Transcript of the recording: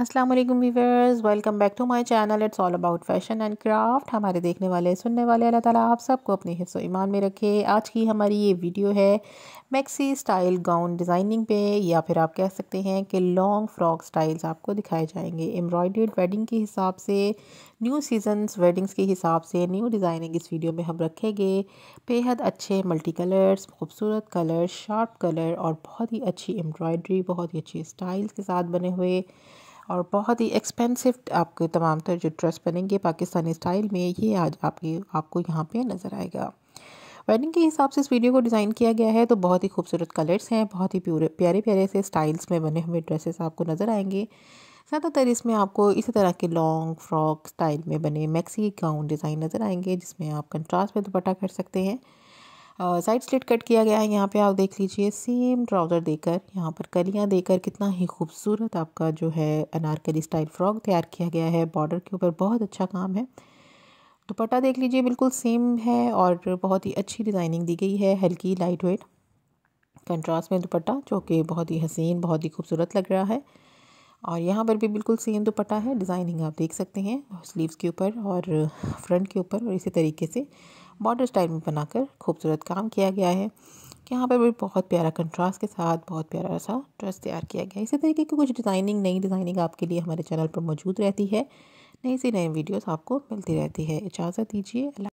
अस्सलाम वालेकुम viewers welcome back to my channel it's all about fashion and craft हमारे देखने वाले सुनने वाले अल्लाह ताला आप सबको अपने हिस्सो ईमान में रखे आज की हमारी ये वीडियो है मैक्सी स्टाइल गाउन डिज़ाइनिंग पे या फिर आप कह सकते हैं कि लॉन्ग फ्रॉक स्टाइल्स आपको दिखाए जाएंगे एम्ब्रॉयडर्ड वेडिंग के हिसाब से न्यू सीजन्स वेडिंग्स के हिसाब से न्यू डिज़ाइनिंग इस वीडियो में हम रखेंगे बेहद अच्छे मल्टी कलर्स खूबसूरत कलर शार्प कलर और बहुत ही अच्छी एम्ब्रॉयडरी बहुत ही अच्छी स्टाइल्स के साथ बने हुए और बहुत ही एक्सपेंसिव आपके तमाम तर जो ड्रेस बनेंगे पाकिस्तानी स्टाइल में ये आज आपके आपको यहाँ पे नज़र आएगा वेडिंग के हिसाब से इस वीडियो को डिज़ाइन किया गया है तो बहुत ही खूबसूरत कलर्स हैं बहुत ही प्यूरे प्यारे प्यारे से स्टाइल्स में बने हुए ड्रेसेस आपको नज़र आएंगे ज़्यादातर इसमें आपको इसी तरह के लॉन्ग फ्रॉक स्टाइल में बने मैक्सी गाउन डिज़ाइन नज़र आएंगे जिसमें आप कंट्रास्ट में दुपट्टा कर सकते हैं साइड स्लिट कट किया गया है यहाँ पे आप देख लीजिए सेम ट्राउज़र देकर यहाँ पर कलियाँ देकर कितना ही खूबसूरत आपका जो है अनारकली स्टाइल फ्रॉक तैयार किया गया है बॉर्डर के ऊपर बहुत अच्छा काम है दुपट्टा देख लीजिए बिल्कुल सेम है और बहुत ही अच्छी डिज़ाइनिंग दी गई है हल्की लाइट वेट कंट्रास्ट में दुपट्टा जो कि बहुत ही हसीन बहुत ही खूबसूरत लग रहा है और यहाँ पर भी बिल्कुल सेम दुपट्टा है डिज़ाइनिंग आप देख सकते हैं स्लीव्स के ऊपर और फ्रंट के ऊपर और इसी तरीके से बॉर्डर स्टाइल में बनाकर खूबसूरत काम किया गया है यहाँ पर भी बहुत प्यारा कंट्रास्ट के साथ बहुत प्यारा सा ड्रेस तैयार किया गया इसी तरीके की कुछ डिज़ाइनिंग नई डिज़ाइनिंग आपके लिए हमारे चैनल पर मौजूद रहती है नई सी नई वीडियोस आपको मिलती रहती है इजाज़त दीजिए